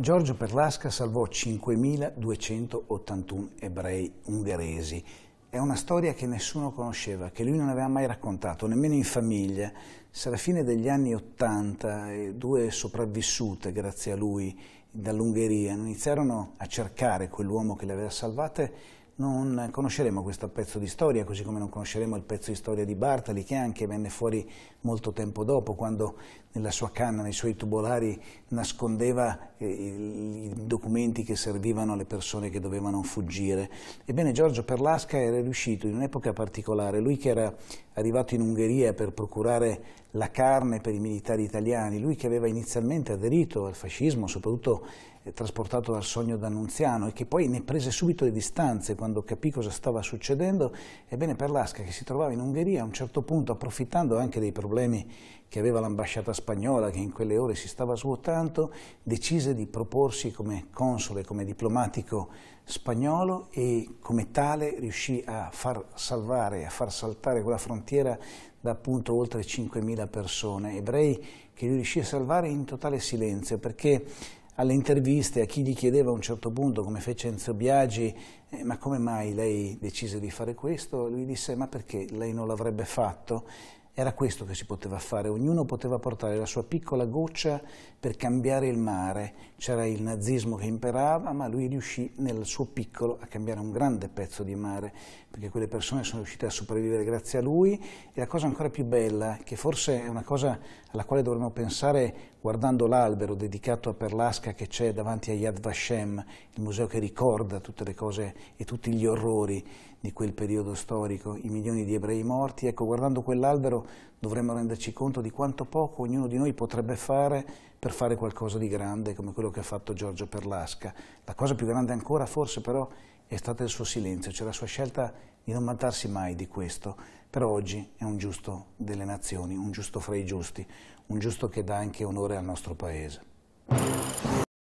Giorgio Perlasca salvò 5.281 ebrei ungheresi. È una storia che nessuno conosceva, che lui non aveva mai raccontato, nemmeno in famiglia. Se alla fine degli anni Ottanta eh, due sopravvissute, grazie a lui, dall'Ungheria, iniziarono a cercare quell'uomo che le aveva salvate, non conosceremo questo pezzo di storia, così come non conosceremo il pezzo di storia di Bartali, che anche venne fuori molto tempo dopo, quando nella sua canna, nei suoi tubolari, nascondeva eh, i documenti che servivano alle persone che dovevano fuggire. Ebbene, Giorgio Perlasca era riuscito in un'epoca particolare, lui che era arrivato in Ungheria per procurare la carne per i militari italiani, lui che aveva inizialmente aderito al fascismo, soprattutto eh, trasportato dal sogno d'Annunziano e che poi ne prese subito le distanze quando capì cosa stava succedendo, ebbene Perlasca che si trovava in Ungheria a un certo punto approfittando anche dei problemi che aveva l'ambasciata spagnola che in quelle ore si stava svuotando, decise di proporsi come console, come diplomatico spagnolo e come tale riuscì a far salvare, a far saltare quella frontiera cantiera da appunto oltre 5.000 persone, ebrei che lui riuscì a salvare in totale silenzio perché alle interviste a chi gli chiedeva a un certo punto, come fece Enzo Biagi, eh, ma come mai lei decise di fare questo, lui disse ma perché lei non l'avrebbe fatto? Era questo che si poteva fare, ognuno poteva portare la sua piccola goccia per cambiare il mare. C'era il nazismo che imperava, ma lui riuscì nel suo piccolo a cambiare un grande pezzo di mare, perché quelle persone sono riuscite a sopravvivere grazie a lui. E la cosa ancora più bella, che forse è una cosa alla quale dovremmo pensare guardando l'albero dedicato a Perlasca che c'è davanti a Yad Vashem, il museo che ricorda tutte le cose e tutti gli orrori di quel periodo storico, i milioni di ebrei morti. Ecco, guardando quell'albero dovremmo renderci conto di quanto poco ognuno di noi potrebbe fare per fare qualcosa di grande come quello che ha fatto Giorgio Perlasca. La cosa più grande ancora forse però è stato il suo silenzio, cioè la sua scelta di non vantarsi mai di questo, però oggi è un giusto delle nazioni, un giusto fra i giusti, un giusto che dà anche onore al nostro Paese.